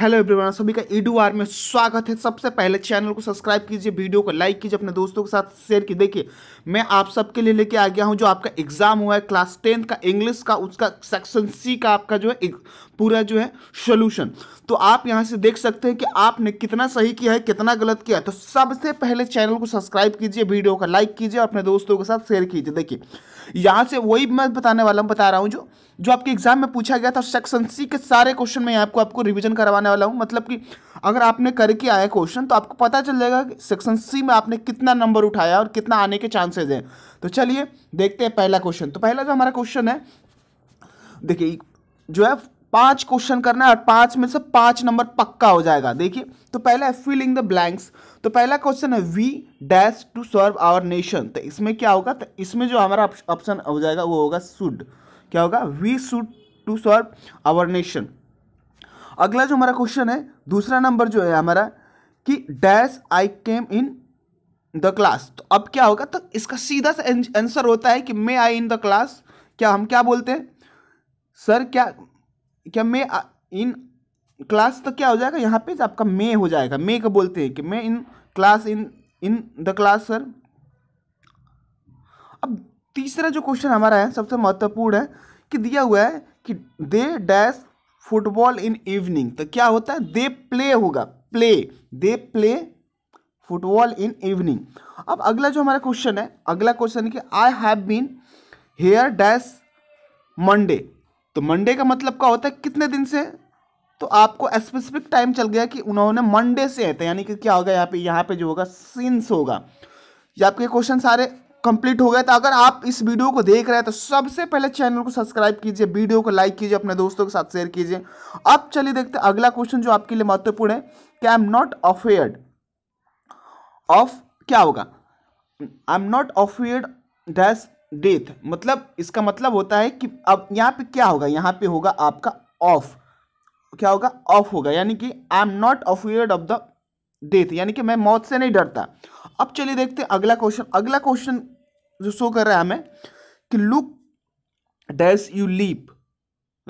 hello everyone सभी का Edu are में स्वागत है सबसे पहले चैनल को सब्सक्राइब कीजिए वीडियो को लाइक कीजिए अपने दोस्तों के साथ शेयर कीजिए देखिए मैं आप सबके लिए लेके आ गया हूँ जो आपका एग्जाम हुआ है क्लास टेंथ का इंग्लिश का उसका सेक्शन सी का आपका जो है पूरा जो है सोल्यूशन तो आप यहाँ से देख सकते हैं कि आपने कितना सही किया है कितना गलत किया है तो सबसे पहले चैनल को सब्सक्राइब कीजिए वीडियो का लाइक कीजिए अपने दोस्तों के साथ शेयर कीजिए देखिए यहाँ से वही मैं बताने वाला बता रहा हूँ जो जो आपके एग्जाम में पूछा गया था सेक्शन सी के सारे क्वेश्चन में आपको आपको रिविजन करवा करवाने वाला हूँ मतलब कि अगर आपने करके आया क्वेश्चन तो आपको पता चल जाएगा कि सेक्शन सी में आपने कितना नंबर उठाया और कितना आने के चांसेज हैं तो चलिए देखते हैं पहला क्वेश्चन तो पहला जो हमारा क्वेश्चन है देखिए जो है पांच क्वेश्चन करना है और पांच में से पांच नंबर पक्का हो जाएगा देखिए तो पहला है फिलिंग द ब्लैंक्स तो पहला क्वेश्चन है we dash to serve our nation तो इसमें क्या होगा तो इसमें जो हमारा ऑप्शन हो जाएगा वो होगा सुड क्या होगा we should to serve our nation अगला जो हमारा क्वेश्चन है दूसरा नंबर जो है हमारा कि dash I came in the class तो अब क्या होगा तो इसका सीधा सा आंसर होता है कि मे आई इन द क्लास क्या हम क्या बोलते हैं सर क्या क्या मे इन क्लास तो क्या हो जाएगा यहाँ पे आपका मे हो जाएगा मे का बोलते हैं कि मे in class in in the class sir अब तीसरा जो क्वेश्चन हमारा है सबसे महत्वपूर्ण है कि दिया हुआ है कि they dash football in evening तो क्या होता है दे प्ले होगा play they play football in evening अब अगला जो हमारा क्वेश्चन है अगला क्वेश्चन कि I have been here dash Monday तो मंडे का मतलब क्या होता है कितने दिन से तो आपको स्पेसिफिक टाइम चल गया कि उन्होंने मंडे से है तो यानी कि क्या होगा यहाँ पे यहाँ पे जो होगा सिंस होगा ये आपके क्वेश्चन सारे कंप्लीट हो गया तो अगर आप इस वीडियो को देख रहे हैं तो सबसे पहले चैनल को सब्सक्राइब कीजिए वीडियो को लाइक कीजिए अपने दोस्तों के साथ शेयर कीजिए अब चलिए देखते हैं अगला क्वेश्चन जो आपके लिए महत्वपूर्ण है कि I am not afraid of क्या होगा I am not afraid dash death मतलब इसका मतलब होता है कि अब यहाँ पे क्या होगा यहाँ पे होगा आपका ऑफ क्या होगा ऑफ होगा यानी कि I am not afraid of the death यानी कि मैं मौत से नहीं डरता अब चलिए देखते हैं अगला क्वेश्चन अगला क्वेश्चन जो शो कर रहा है हमें कि लुक डैश यू लीप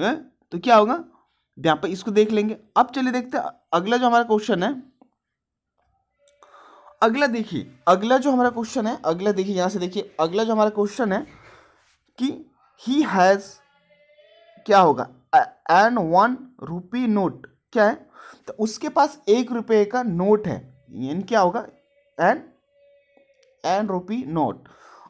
है तो क्या होगा यहां पर इसको देख लेंगे अब चलिए देखते हैं अगला जो हमारा क्वेश्चन है अगला देखिए अगला जो हमारा क्वेश्चन है अगला देखिए यहां से देखिए अगला जो हमारा क्वेश्चन है कि ही हैज़ क्या होगा एंड वन रुपी नोट क्या है तो उसके पास एक रुपये का नोट है यानी क्या होगा एंड एंड रुपी नोट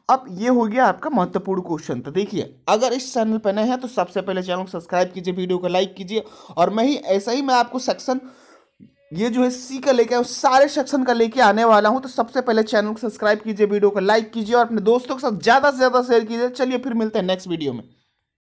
अब ये हो गया आपका महत्वपूर्ण क्वेश्चन तो देखिए अगर इस चैनल पर नए हैं तो सबसे पहले चैनल को सब्सक्राइब कीजिए वीडियो को लाइक कीजिए और मैं ही ऐसा ही मैं आपको सेक्शन ये जो है सी का लेके उस सारे सेक्शन का लेके आने वाला हूँ तो सबसे पहले चैनल को सब्सक्राइब कीजिए वीडियो को लाइक कीजिए और अपने दोस्तों के साथ ज़्यादा से ज़्यादा शेयर कीजिए चलिए फिर मिलते हैं नेक्स्ट वीडियो में